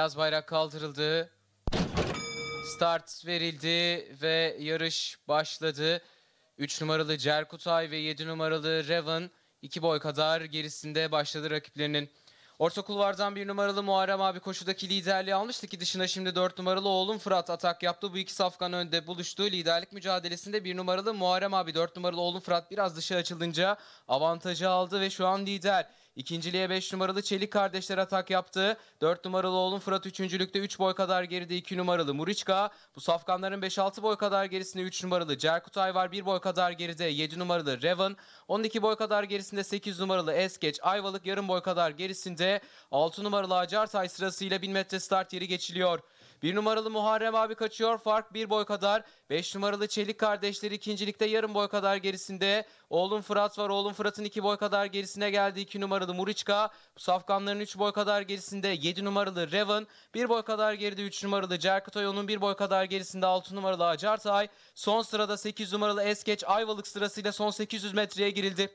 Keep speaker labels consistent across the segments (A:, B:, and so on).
A: Beyaz bayrak kaldırıldı. Start verildi ve yarış başladı. 3 numaralı Cerkutay ve 7 numaralı Revan 2 boy kadar gerisinde başladı rakiplerinin. Orta kulvardan 1 numaralı Muharrem abi koşudaki liderliği almıştı ki dışına şimdi 4 numaralı oğlum Fırat atak yaptı. Bu iki safkan önde buluştu. Liderlik mücadelesinde 1 numaralı Muharrem abi 4 numaralı oğlum Fırat biraz dışa açılınca avantajı aldı ve şu an lider. İkinciliğe 5 numaralı Çelik kardeşler atak yaptı. 4 numaralı oğlum Fırat üçüncülükte 3 üç boy kadar geride 2 numaralı Muriçka. Bu safkanların 5-6 boy kadar gerisinde 3 numaralı Cerkutay var. 1 boy kadar geride 7 numaralı Revan. 12 boy kadar gerisinde 8 numaralı Eskeç. Ayvalık yarım boy kadar gerisinde 6 numaralı Acartay sırasıyla 1000 metre start yeri geçiliyor. Bir numaralı Muharrem abi kaçıyor. Fark bir boy kadar. Beş numaralı Çelik kardeşleri ikincilikte yarım boy kadar gerisinde. Oğlum Fırat var. Oğlum Fırat'ın iki boy kadar gerisine geldi. İki numaralı Muriçka. Safkanların üç boy kadar gerisinde. Yedi numaralı Revan. Bir boy kadar geride üç numaralı Cerkutoy. Onun bir boy kadar gerisinde altı numaralı Acartay. Son sırada sekiz numaralı Eskeç Ayvalık sırasıyla son 800 metreye girildi.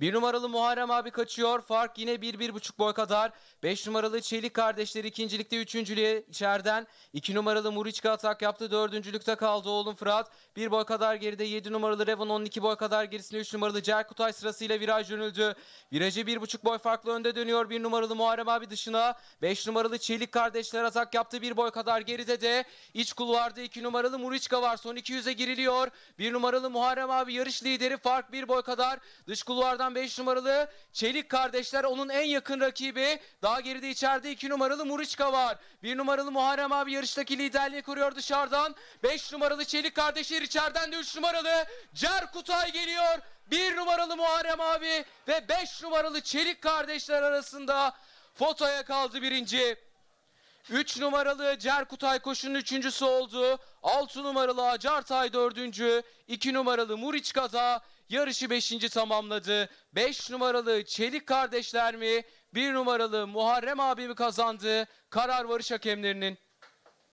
A: Bir numaralı Muharrem abi kaçıyor. Fark yine bir, bir buçuk boy kadar. Beş numaralı Çelik kardeşleri ikincilikte üçüncülüğe içeriden. İki numaralı Muriçka atak yaptı. Dördüncülükte kaldı oğlum Fırat. Bir boy kadar geride Yedi numaralı Revan iki boy kadar gerisinde üç numaralı Cerkutay sırasıyla viraj yönüldü. Virajı buçuk boy farklı önde dönüyor. bir numaralı Muharrem abi dışına. Beş numaralı Çelik kardeşler atak yaptı. bir boy kadar geride de iç kulvarda iki numaralı Muriçka var. Son iki yüze giriliyor. Bir numaralı Muharrem abi yarış lideri fark bir boy kadar. Dış kulvardan 95 numaralı Çelik kardeşler onun en yakın rakibi. Daha geride içeride 2 numaralı Muriçka var. 1 numaralı Muharrem abi yarıştaki liderliği kuruyor dışarıdan. 5 numaralı Çelik kardeşler içeriden de 3 numaralı Cer Kutay geliyor. 1 numaralı Muharrem abi ve 5 numaralı Çelik kardeşler arasında fotoya kaldı birinci. 3 numaralı Cerkutay koşunun üçüncüsü oldu. 6 numaralı Acartay dördüncü. 2 numaralı Muriçkata yarışı 5. tamamladı. 5 numaralı Çelik kardeşler mi? 1 numaralı Muharrem abi mi kazandı? Karar varış hakemlerinin.